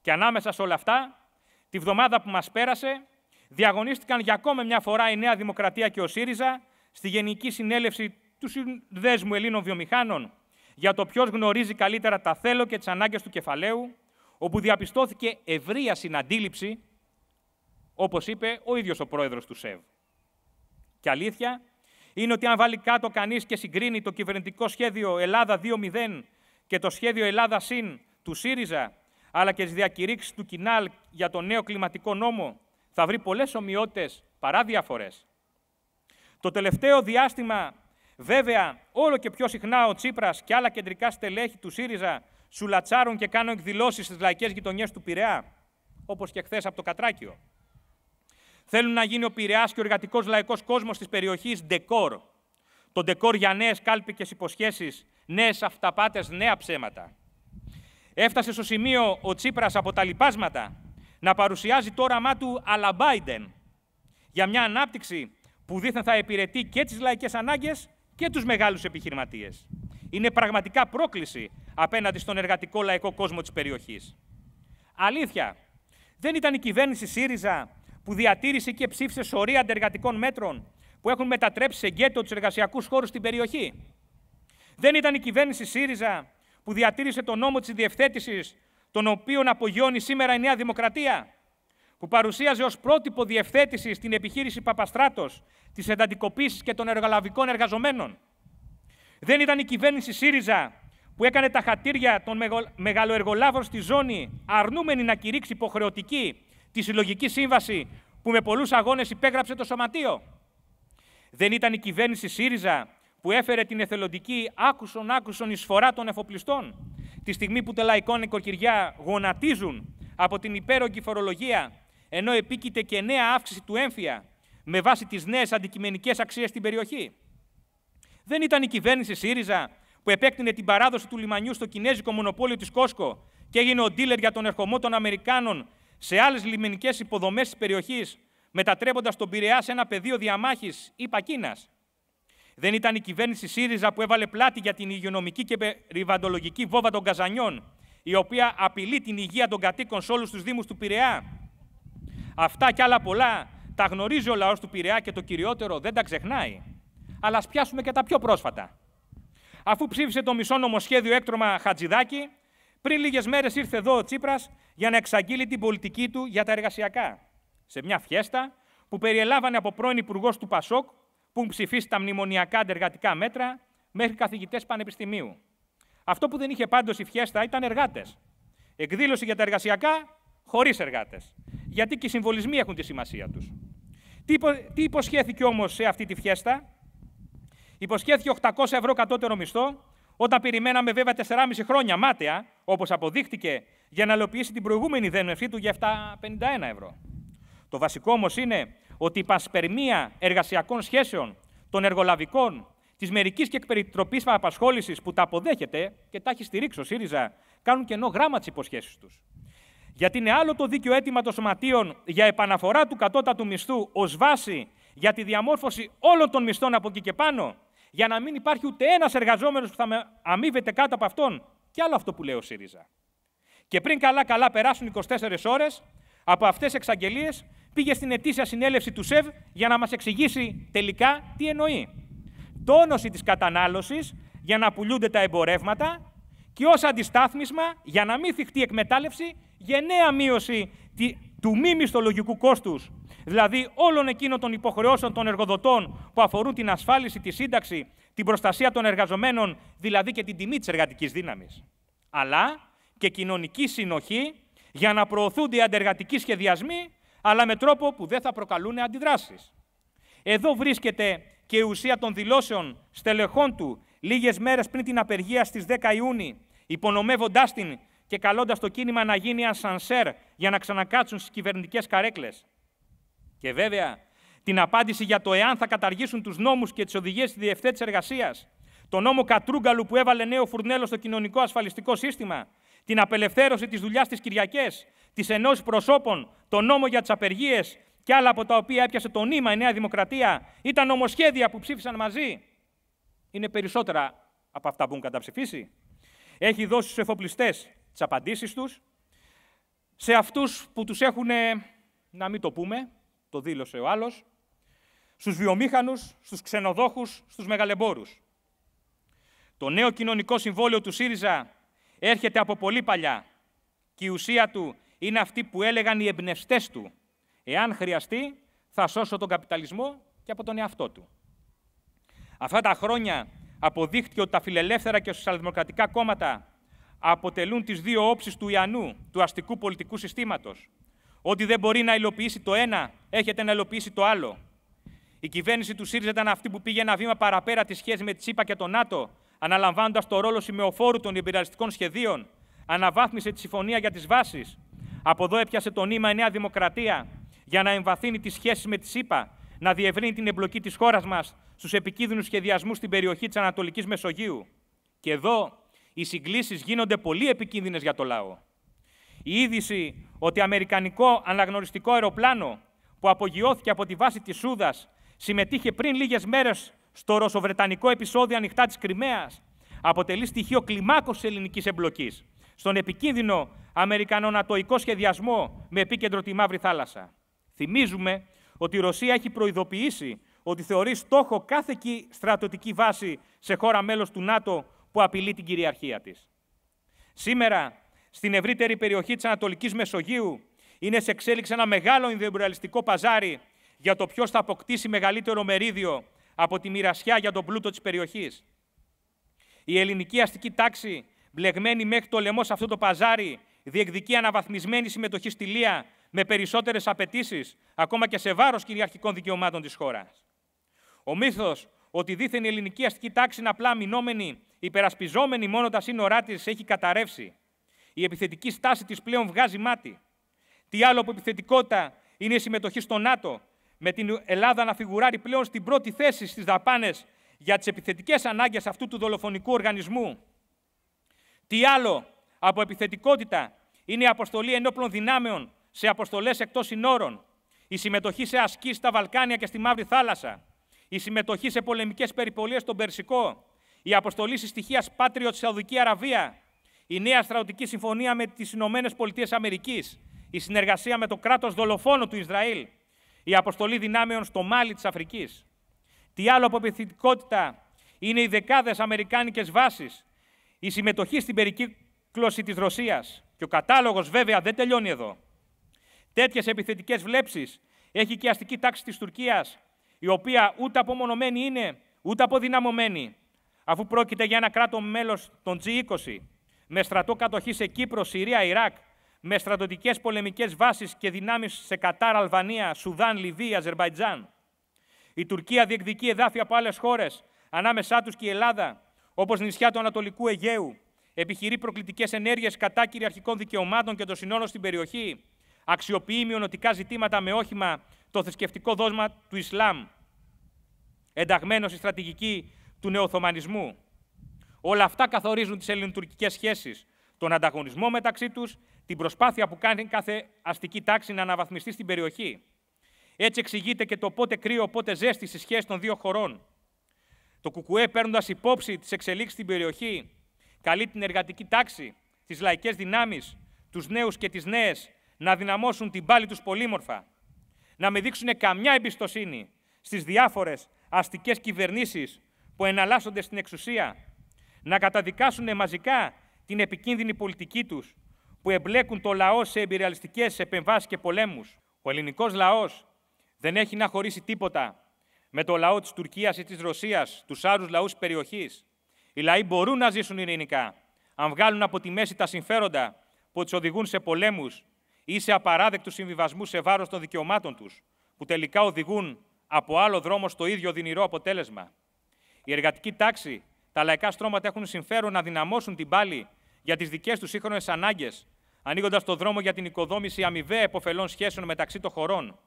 Και ανάμεσα σε όλα αυτά, τη βδομάδα που μας πέρασε, διαγωνίστηκαν για ακόμα μια φορά η Νέα Δημοκρατία και ο ΣΥΡΙΖΑ στη Γενική Συνέλευση του Συνδέσμου Ελλήνων Βιομηχάνων για το ποιος γνωρίζει καλύτερα τα θέλω και τις ανάγκες του κεφαλαίου, όπου διαπιστώθηκε ευρεία συναντήληψη, όπως είπε ο ίδιος ο πρόεδρος του ΣΕΒ. Και αλήθεια, είναι ότι αν βάλει κάτω κανείς και συγκρίνει το κυβερνητικό σχέδιο Ελλάδα 2.0 και το σχέδιο Ελλάδα συν του ΣΥΡΙΖΑ, αλλά και τις διακηρύξεις του Κινάλ για το νέο κλιματικό νόμο, θα βρει πολλές ομοιότητες παρά διαφορές. Το τελευταίο διάστημα, βέβαια, όλο και πιο συχνά ο Τσίπρας και άλλα κεντρικά στελέχη του ΣΥΡΙΖΑ σουλατσάρουν και κάνουν εκδηλώσεις στις λαϊκές γειτονιές του Πειραιά, όπως και χθες από το Κατράκιο. Θέλουν να γίνει ο Πειραιάς και ο εργατικός λαϊκός κόσμος της περιοχής ντεκόρ. Το ντεκόρ για νέες κάλπικες υποσχέσεις, νέες αυταπάτες, νέα ψέματα. Έφτασε στο σημείο ο Τσίπρας από τα λοιπάσματα να παρουσιάζει το όραμά του αλαμπάιντεν για μια ανάπτυξη που δίθεν θα υπηρετεί και τις λαϊκές ανάγκες και τους μεγάλους επιχειρηματίες. Είναι πραγματικά πρόκληση απέναντι στον εργατικό λαϊκό κόσμο της περιοχής. Αλήθεια, δεν ήταν η κυβέρνηση ΣΥΡΙΖΑ που διατήρησε και ψήφισε σωρία αντεργατικών μέτρων που έχουν μετατρέψει σε γκέτο τους εργασιακούς χώρους στην περιοχή. Δεν ήταν η κυβέρνηση ΣΥΡΙΖΑ που διατήρησε τον νόμο της διευθέτησης, τον οποίο απογειώνει σήμερα η Νέα Δημοκρατία, που παρουσίαζε ως πρότυπο διευθέτησης την επιχείρηση Παπαστράτος της εντατικοποίησης και των εργαλαβικών εργαζομένων. Δεν ήταν η κυβέρνηση ΣΥΡΙΖΑ που έκανε τα χατήρια των μεγαλοεργολάβων στη ζώνη αρνούμενη να κηρύξει υποχρεωτική τη συλλογική σύμβαση που με πολλούς αγώνες υπέγραψε το Σωματείο. Δεν ήταν η κυβέρνηση ΣΥΡΙΖΑ που έφερε την εθελοντική άκουσον άκουσον εισφορά των εφοπλιστών, τη στιγμή που τα λαϊκό νοικοκυριά γονατίζουν από την υπέρογγη φορολογία, ενώ επίκειται και νέα αύξηση του έμφυα με βάση τις νέες αντικειμενικές αξίες στην περιοχή. Δεν ήταν η κυβέρνηση ΣΥΡΙΖΑ που επέκτηνε την παράδοση του λιμανιού στο κινέζικο μονοπόλιο της Κόσκο και έγινε ο ντίλερ για τον ερχομό των Αμερικάνων σε άλλες λιμενικές υποδομές της περιοχής, μετατρέποντας τον Πειραιά σε ένα πεδίο διαμάχης ή πακίνας. Δεν ήταν η κυβέρνηση ΣΥΡΙΖΑ που έβαλε πλάτη για την υγειονομική και περιβαντολογική βόβα των Καζανιών, η οποία απειλεί την υγεία των κατοίκων σε όλους τους Δήμους του Πειραιά. Αυτά και άλλα πολλά τα γνωρίζει ο λαός του Πειραιά και το κυριότερο δεν τα ξεχνάει. Αλλά ας πιάσουμε και τα πιο πρόσφατα. Αφού ψήφισε το μισό νομοσχέδιο έκτρομα Χατζηδάκη, πριν λίγες μέρες ήρθε εδώ ο Τσίπρας για να εξαγγείλει την πολιτική του για τα εργασιακά. Σε μια φιέστα που περιελάβανε από πρώην υπουργός του Πασόκ, που ψηφίσει τα μνημονιακά αντεργατικά μέτρα, μέχρι καθηγητές πανεπιστημίου. Αυτό που δεν είχε πάντως η φιέστα ήταν εργάτες. Εκδήλωση για τα εργασιακά χωρίς εργάτες. Γιατί και οι συμβολισμοί έχουν τη σημασία τους. Τι υποσχέθηκε όμως σε αυτή τη φιέστα, Υποσχέθηκε 800 ευρώ κατώτερο μισθό, όταν περιμέναμε βέβαια 4,5 χρόνια μάταια, όπως αποδείχτηκε, για να ελοποιήσει την προηγούμενη δένευσή του για 7,51 ευρώ. Το βασικό όμως είναι ότι η πασπερμία εργασιακών σχέσεων, των εργολαβικών, της μερικής και εκπεριτροπής απασχόλησης που τα αποδέχεται και τα έχει στηρίξει ο ΣΥΡΙΖΑ, κάνουν κενό γράμμα τις υποσχέσεις τους. Γιατί είναι άλλο το δίκαιο αίτημα των σωματείων για επαναφορά του κατώτατου μισθού ως βάση για τη διαμόρφωση όλων των μισθών από εκεί και πάνω, για να μην υπάρχει ούτε ένας εργαζόμενος που θα αμείβεται κάτω από αυτόν. Και άλλο αυτό που λέει ο ΣΥΡΙΖΑ. Και πριν καλά-καλά περάσουν 24 ώρες, από αυτές τις εξαγγελίες πήγε στην ετήσια συνέλευση του ΣΕΒ για να μας εξηγήσει τελικά τι εννοεί. Τόνωση της κατανάλωσης για να πουλούνται τα εμπορεύματα και ως αντιστάθμισμα για να μην θυχτεί εκμετάλλευση γενναία μείωση του μη μισθολογικού κόστους δηλαδή όλων εκείνων των υποχρεώσεων των εργοδοτών που αφορούν την ασφάλιση, τη σύνταξη, την προστασία των εργαζομένων, δηλαδή και την τιμή της εργατικής δύναμης. Αλλά και κοινωνική συνοχή για να προωθούνται οι αντεργατικοί σχεδιασμοί, αλλά με τρόπο που δεν θα προκαλούν αντιδράσεις. Εδώ βρίσκεται και η ουσία των δηλώσεων στελεχών του λίγες μέρες πριν την απεργία στις 10 Ιούνιου, υπονομεύοντάς την και καλώντας το κίνημα να γίνει ασανσέρ για να ξανακάτσουν στις κυβερνητικές καρέκλες. Και βέβαια, την απάντηση για το εάν θα καταργήσουν τους νόμους και τις οδηγίες της Διευθέτηση Εργασία, τον νόμο Κατρούγκαλου που έβαλε νέο φουρνέλο στο κοινωνικό ασφαλιστικό σύστημα, την απελευθέρωση της δουλειάς στι Κυριακέ, τη ενώση προσώπων, τον νόμο για τις απεργίες και άλλα από τα οποία έπιασε το νήμα η Νέα Δημοκρατία, ήταν νομοσχέδια που ψήφισαν μαζί. Είναι περισσότερα από αυτά που έχουν καταψηφίσει. Έχει δώσει στους εφοπλιστές τις απαντήσεις τους, σε αυτούς που τους έχουν, να μην το πούμε, το δήλωσε ο άλλος, στους βιομήχανους, στους ξενοδόχους, στους μεγαλεμπόρους. Το νέο κοινωνικό συμβόλαιο του ΣΥΡΙΖΑ έρχεται από πολύ παλιά και η ουσία του είναι αυτή που έλεγαν οι εμπνευστές του. Εάν χρειαστεί, θα σώσω τον καπιταλισμό και από τον εαυτό του. Αυτά τα χρόνια αποδείχτηκε ότι τα φιλελεύθερα και σοσιαλδημοκρατικά κόμματα αποτελούν τις δύο όψεις του Ιανού, του αστικού πολιτικού συστήματος, ότι δεν μπορεί να υλοποιήσει το ένα, έχετε να υλοποιήσει το άλλο. Η κυβέρνηση του ΣΥΡΙΖΑ ήταν αυτή που πήγε ένα βήμα παραπέρα τη σχέση με τη ΣΥΠΑ και τον ΝΑΤΟ, αναλαμβάνοντας το ρόλο σημεοφόρου των υπεραλιστικών σχεδίων, αναβάθμισε τη συμφωνία για τις βάσεις. Από εδώ έπιασε το νήμα η Νέα Δημοκρατία για να εμβαθύνει τις σχέσεις με τη ΣΥΠΑ, να διευρύνει την εμπλοκή της χώρας μας στους επικίνδυνους σχεδιασμούς στην περιοχή της Ανατολικής Μεσογείου. Και εδώ οι συγκλήσεις γίνονται πολύ επικίνδυνες για το λαό. Η είδηση ότι αμερικανικό αναγνωριστικό αεροπλάνο που απογειώθηκε από τη βάση της Σούδας συμμετείχε πριν λίγες μέρες στο ρωσοβρετανικό επεισόδιο ανοιχτά της Κρυμαίας αποτελεί στοιχείο κλιμάκωσης ελληνικής εμπλοκής στον επικίνδυνο αμερικανονατοϊκό σχεδιασμό με επίκεντρο τη Μαύρη Θάλασσα. Θυμίζουμε ότι η Ρωσία έχει προειδοποιήσει ότι θεωρεί στόχο κάθε στρατιωτική βάση σε χώρα μέλος του ΝΑΤΟ που απειλεί την κυριαρχία της. Σήμερα στην ευρύτερη περιοχή της Ανατολικής Μεσογείου. Είναι σε εξέλιξη ένα μεγάλο ινδεμπουραλιστικό παζάρι για το ποιος θα αποκτήσει μεγαλύτερο μερίδιο από τη μοιρασιά για τον πλούτο της περιοχής. Η ελληνική αστική τάξη, μπλεγμένη μέχρι το λαιμό σε αυτό το παζάρι, διεκδικεί αναβαθμισμένη συμμετοχή στη Λία με περισσότερες απαιτήσεις, ακόμα και σε βάρος κυριαρχικών δικαιωμάτων της χώρας. Ο μύθος ότι δήθεν η ελληνική αστική τάξη είναι απλά αμυνόμενη, υπερασπιζόμενη μόνο τα σύνορά της, έχει καταρρεύσει. Η επιθετική στάση της πλέον βγάζει μάτι. Τι άλλο από επιθετικότητα είναι η συμμετοχή στο ΝΑΤΟ, με την Ελλάδα να φιγουράρει πλέον στην πρώτη θέση στις δαπάνες για τις επιθετικές ανάγκες αυτού του δολοφονικού οργανισμού. Τι άλλο από επιθετικότητα είναι η αποστολή ενόπλων δυνάμεων σε αποστολές εκτός συνόρων, η συμμετοχή σε ασκή στα Βαλκάνια και στη Μαύρη Θάλασσα, η συμμετοχή σε πολεμικές περιπολίες στον Περσικό, η αποστολή συστοιχίας Πάτριο τη Σαουδική Αραβία, η νέα στρατιωτική συμφωνία με τις Ηνωμένες Πολιτείες Αμερικής, η συνεργασία με το κράτος δολοφόνο του Ισραήλ, η αποστολή δυνάμεων στο Μάλι της Αφρικής. Τι άλλο από επιθετικότητα είναι οι δεκάδες αμερικάνικες βάσεις, η συμμετοχή στην περικύκλωση της Ρωσίας. Και ο κατάλογος βέβαια δεν τελειώνει εδώ. Τέτοιες επιθετικές βλέψεις έχει και η αστική τάξη της Τουρκίας, η οποία ούτε απομονωμένη είναι, ούτε αποδυναμωμένη, αφού πρόκειται για ένα κράτος μέλος των G20, με στρατό κατοχή σε Κύπρο, Συρία, Ιράκ, με στρατοτικέ πολεμικές βάσεις και δυνάμεις σε Κατάρ, Αλβανία, Σουδάν, Λιβύη, Αζερβαϊτζάν. Η Τουρκία διεκδικεί εδάφη από άλλες χώρες, ανάμεσά τους και η Ελλάδα, όπως νησιά του Ανατολικού Αιγαίου, επιχειρεί προκλητικές ενέργειες κατά κυριαρχικών δικαιωμάτων και των συνόρων στην περιοχή, αξιοποιεί μειονοτικά ζητήματα με όχημα το θρησκευτικό δόσμα του Ισλάμ, ενταγμένος στη στρατηγική του νεοθωμανισμού. Όλα αυτά καθορίζουν τις ελληνοτουρκικές σχέσεις, τον ανταγωνισμό μεταξύ τους, την προσπάθεια που κάνει κάθε αστική τάξη να αναβαθμιστεί στην περιοχή. Έτσι εξηγείται και το πότε κρύο, πότε ζέστη στις σχέσεις των δύο χωρών. Το Κουκουέ, παίρνοντας υπόψη τις εξελίξεις στην περιοχή, καλεί την εργατική τάξη, τις λαϊκές δυνάμεις, τους νέους και τις νέες να δυναμώσουν την πάλη τους πολύμορφα, να μην δείξουν καμιά εμπιστοσύνη στις διάφορες αστικές κυβερνήσεις που εναλλάσσονται στην εξουσία να καταδικάσουν μαζικά την επικίνδυνη πολιτική τους που εμπλέκουν το λαό σε εμπειριαλιστικές επεμβάσεις και πολέμους. Ο ελληνικός λαός δεν έχει να χωρίσει τίποτα με το λαό της Τουρκίας ή της Ρωσίας, τους άλλους λαούς της περιοχής. Οι λαοί μπορούν να ζήσουν ειρηνικά, αν βγάλουν από τη μέση τα συμφέροντα που τους οδηγούν σε πολέμους ή σε απαράδεκτους συμβιβασμούς σε βάρος των δικαιωμάτων τους, που τελικά οδηγούν από άλλο δρόμο στο ίδιο δυνηρό αποτέλεσμα. Η εργατική τάξη τα λαϊκά στρώματα έχουν συμφέρον να δυναμώσουν την πάλη για τις δικές τους σύγχρονες ανάγκες, ανοίγοντας το δρόμο για την οικοδόμηση αμοιβαία επωφελών σχέσεων μεταξύ των χωρών.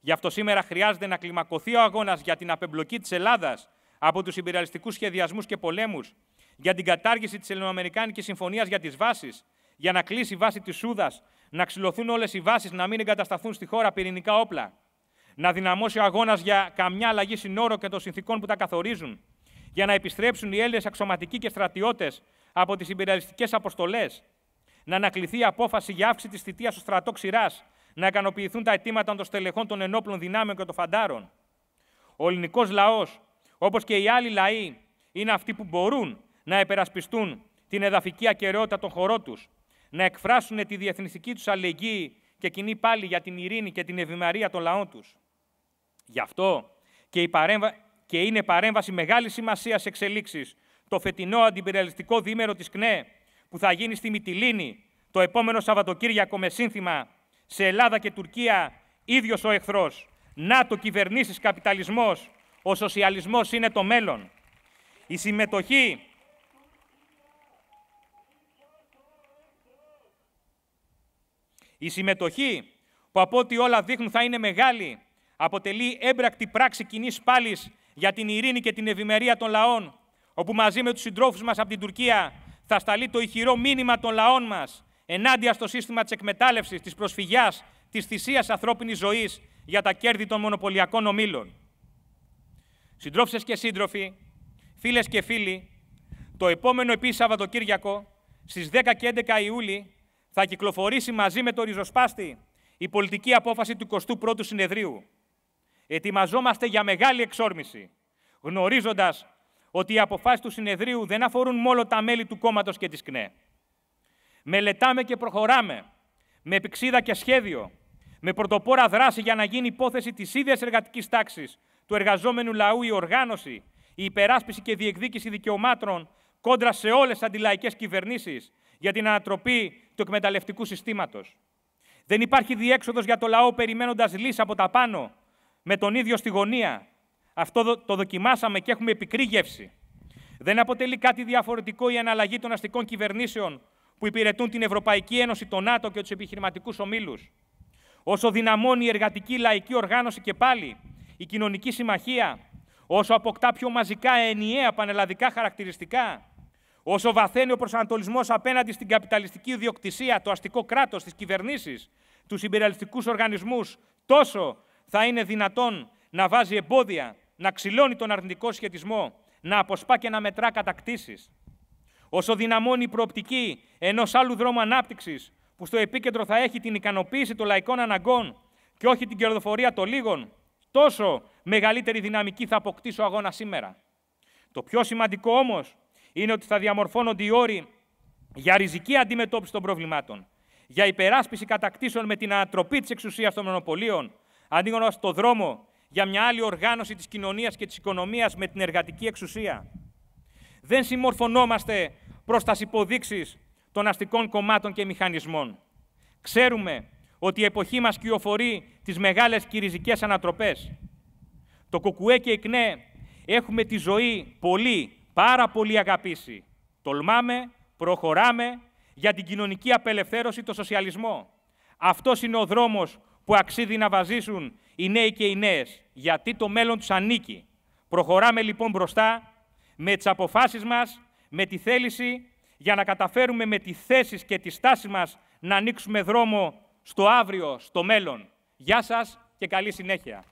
Γι' αυτό σήμερα χρειάζεται να κλιμακωθεί ο αγώνας για την απεμπλοκή της Ελλάδας από τους υπεραλιστικού σχεδιασμούς και πολέμους, για την κατάργηση της Ελληνοαμερικάνικης Συμφωνίας για τις Βάσεις, για να κλείσει η βάση της Σούδας, να ξυλωθούν όλες οι βάσεις, να μην εγκατασταθούν στη χώρα πυρηνικά όπλα, να δυναμώσει ο αγώνας για καμιά αλλαγή συνόρων και των συνθήκων που τα καθορίζουν, για να επιστρέψουν οι Έλληνες αξιωματικοί και στρατιώτες από τις υπεριαλιστικές αποστολές, να ανακληθεί η απόφαση για αύξηση της θητείας του στρατό ξηράς, να ικανοποιηθούν τα αιτήματα των στελεχών των ενόπλων δυνάμεων και των φαντάρων. Ο ελληνικός λαός, όπως και οι άλλοι λαοί, είναι αυτοί που μπορούν να επερασπιστούν την εδαφική ακαιρεότητα των χωρών τους, να εκφράσουν τη διεθνιστική τους αλληλεγγύη και κοινή πάλι για την ειρήνη και την ευημερία των λαών τους. Γι' αυτό και η, παρέμβα και είναι παρέμβαση μεγάλης σημασίας εξελίξεις το φετινό αντιπυρελιστικό δίμερο της ΚΝΕ που θα γίνει στη Μυτιλίνη το επόμενο Σαββατοκύριακο με σύνθημα Σε Ελλάδα και Τουρκία, ίδιος ο εχθρός. Να το κυβερνήσεις, καπιταλισμός. Ο σοσιαλισμός είναι το μέλλον. Η συμμετοχή Η συμμετοχή που από ό,τι όλα δείχνουν θα είναι μεγάλη αποτελεί έμπρακτη πράξη κοινής πάλης για την ειρήνη και την ευημερία των λαών, όπου μαζί με τους συντρόφους μας από την Τουρκία θα σταλεί το ηχηρό μήνυμα των λαών μας ενάντια στο σύστημα της εκμετάλλευσης, της προσφυγιάς, της θυσίας ανθρώπινης ζωής για τα κέρδη των μονοπωλιακών ομήλων. Συντρόφισσες και σύντροφοι, φίλες και φίλοι, το επόμενο επίσης Σαββατοκύριακο, στις 10 και 11 Ιούλη, θα κυκλοφορήσει μαζί με το ριζοσπάστη η πολιτική απόφαση του 21ου Συνεδρίου. Ετοιμαζόμαστε για μεγάλη εξόρμηση, γνωρίζοντας ότι οι αποφάσεις του συνεδρίου δεν αφορούν μόνο τα μέλη του κόμματος και της ΚΝΕ. Μελετάμε και προχωράμε με επεξίδα και σχέδιο, με πρωτοπόρα δράση για να γίνει υπόθεση της ίδιας εργατικής τάξης, του εργαζόμενου λαού, η οργάνωση, η υπεράσπιση και διεκδίκηση δικαιωμάτων κόντρα σε όλες τις αντιλαϊκές κυβερνήσεις για την ανατροπή του εκμεταλλευτικού συστήματος. Δεν υπάρχει διέξοδος για το λαό περιμένοντας λύση από τα πάνω με τον ίδιο στη γωνία. Αυτό το δοκιμάσαμε και έχουμε επικρίγευση. Δεν αποτελεί κάτι διαφορετικό η αναλλαγή των αστικών κυβερνήσεων που υπηρετούν την Ευρωπαϊκή Ένωση, τον ΝΑΤΟ και τους επιχειρηματικούς ομίλους. Όσο δυναμώνει η εργατική λαϊκή οργάνωση και πάλι, η κοινωνική συμμαχία, όσο αποκτά πιο μαζικά ενιαία πανελλαδικά χαρακτηριστικά, όσο βαθαίνει ο προσανατολισμός απέναντι στην καπιταλιστική ιδιοκτησία, το αστικό κράτος, τις κυβερνήσεις, τους υπεραλιστικού οργανισμούς, τόσο θα είναι δυνατόν να βάζει εμπόδια, να ξυλώνει τον αρνητικό σχετισμό, να αποσπά και να μετρά κατακτήσεις. Όσο δυναμώνει η προοπτική ενός άλλου δρόμου ανάπτυξης, που στο επίκεντρο θα έχει την ικανοποίηση των λαϊκών αναγκών και όχι την κερδοφορία των λίγων, τόσο μεγαλύτερη δυναμική θα αποκτήσει ο αγώνας σήμερα. Το πιο σημαντικό όμως είναι ότι θα διαμορφώνονται οι όροι για ριζική αντιμετώπιση των προβλημάτων, για υπεράσπιση κατακτήσεων με την ανατροπή της εξουσίας των μονοπωλίων, ανοίγοντα το δρόμο για μια άλλη οργάνωση της κοινωνίας και της οικονομίας με την εργατική εξουσία. Δεν συμμορφωνόμαστε προς τα υποδείξεις των αστικών κομμάτων και μηχανισμών. Ξέρουμε ότι η εποχή μας κυοφορεί τις μεγάλες κυριζικές ανατροπές. Το Κοκουέ και η ΚΝΕ έχουμε τη ζωή πολύ, πάρα πολύ αγαπήσει. Τολμάμε, προχωράμε για την κοινωνική απελευθέρωση, το σοσιαλισμό. Αυτός είναι ο δρόμος που αξίζει να βαζίσουν οι νέοι και οι νέες, γιατί το μέλλον τους ανήκει. Προχωράμε λοιπόν μπροστά με τις αποφάσεις μας, με τη θέληση, για να καταφέρουμε με τις θέσεις και τη στάση μας να ανοίξουμε δρόμο στο αύριο, στο μέλλον. Γεια σας και καλή συνέχεια.